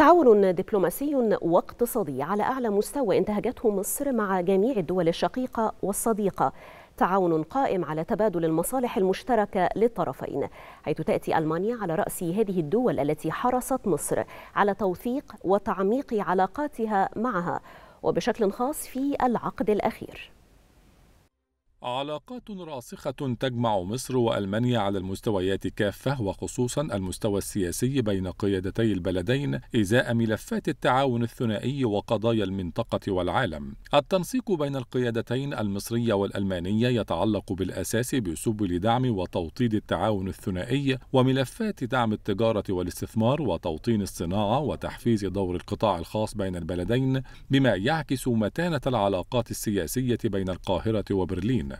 تعاون دبلوماسي واقتصادي على أعلى مستوى انتهجته مصر مع جميع الدول الشقيقة والصديقة تعاون قائم على تبادل المصالح المشتركة للطرفين حيث تأتي ألمانيا على رأس هذه الدول التي حرصت مصر على توثيق وتعميق علاقاتها معها وبشكل خاص في العقد الأخير علاقات راسخة تجمع مصر وألمانيا على المستويات كافة وخصوصا المستوى السياسي بين قيادتي البلدين إزاء ملفات التعاون الثنائي وقضايا المنطقة والعالم. التنسيق بين القيادتين المصرية والألمانية يتعلق بالأساس بسبل دعم وتوطيد التعاون الثنائي وملفات دعم التجارة والاستثمار وتوطين الصناعة وتحفيز دور القطاع الخاص بين البلدين بما يعكس متانة العلاقات السياسية بين القاهرة وبرلين.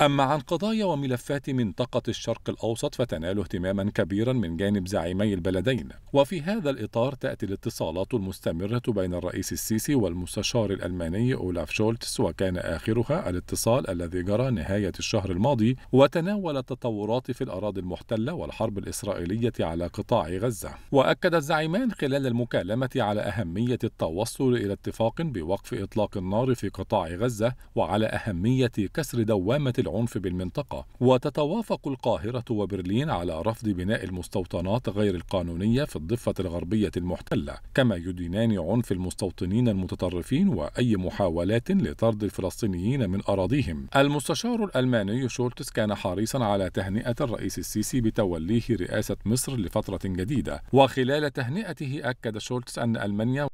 أما عن قضايا وملفات منطقة الشرق الأوسط فتنال اهتماما كبيرا من جانب زعيمي البلدين وفي هذا الإطار تأتي الاتصالات المستمرة بين الرئيس السيسي والمستشار الألماني أولاف شولتس وكان آخرها الاتصال الذي جرى نهاية الشهر الماضي وتناول التطورات في الأراضي المحتلة والحرب الإسرائيلية على قطاع غزة وأكد الزعيمان خلال المكالمة على أهمية التوصل إلى اتفاق بوقف إطلاق النار في قطاع غزة وعلى أهمية كسر دوامة العنف بالمنطقة وتتوافق القاهرة وبرلين على رفض بناء المستوطنات غير القانونية في الضفة الغربية المحتلة كما يدينان عنف المستوطنين المتطرفين وأي محاولات لطرد الفلسطينيين من أراضيهم المستشار الألماني شولتس كان حريصا على تهنئة الرئيس السيسي بتوليه رئاسة مصر لفترة جديدة وخلال تهنئته أكد شولتس أن ألمانيا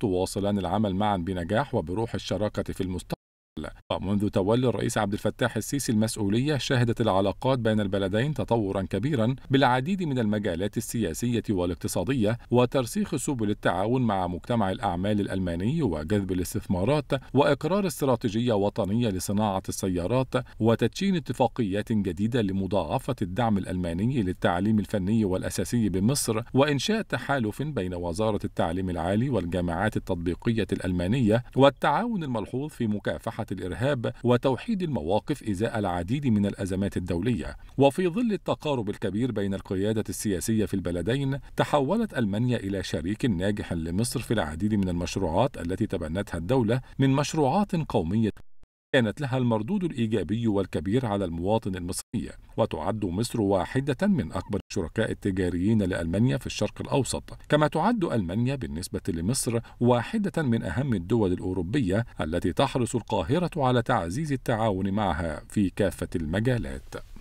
تواصلان العمل معا بنجاح وبروح الشراكة في المستقبل ومنذ آه، تولي الرئيس عبد الفتاح السيسي المسؤولية شهدت العلاقات بين البلدين تطورا كبيرا بالعديد من المجالات السياسية والاقتصادية وترسيخ سبل التعاون مع مجتمع الأعمال الألماني وجذب الاستثمارات وإقرار استراتيجية وطنية لصناعة السيارات وتدشين اتفاقيات جديدة لمضاعفة الدعم الألماني للتعليم الفني والأساسي بمصر وإنشاء تحالف بين وزارة التعليم العالي والجامعات التطبيقية الألمانية والتعاون الملحوظ في مكافحة الإرهاب وتوحيد المواقف إزاء العديد من الأزمات الدولية وفي ظل التقارب الكبير بين القيادة السياسية في البلدين تحولت ألمانيا إلى شريك ناجح لمصر في العديد من المشروعات التي تبنتها الدولة من مشروعات قومية كانت لها المردود الإيجابي والكبير على المواطن المصري وتعد مصر واحدة من أكبر الشركاء التجاريين لألمانيا في الشرق الأوسط كما تعد ألمانيا بالنسبة لمصر واحدة من أهم الدول الأوروبية التي تحرص القاهرة على تعزيز التعاون معها في كافة المجالات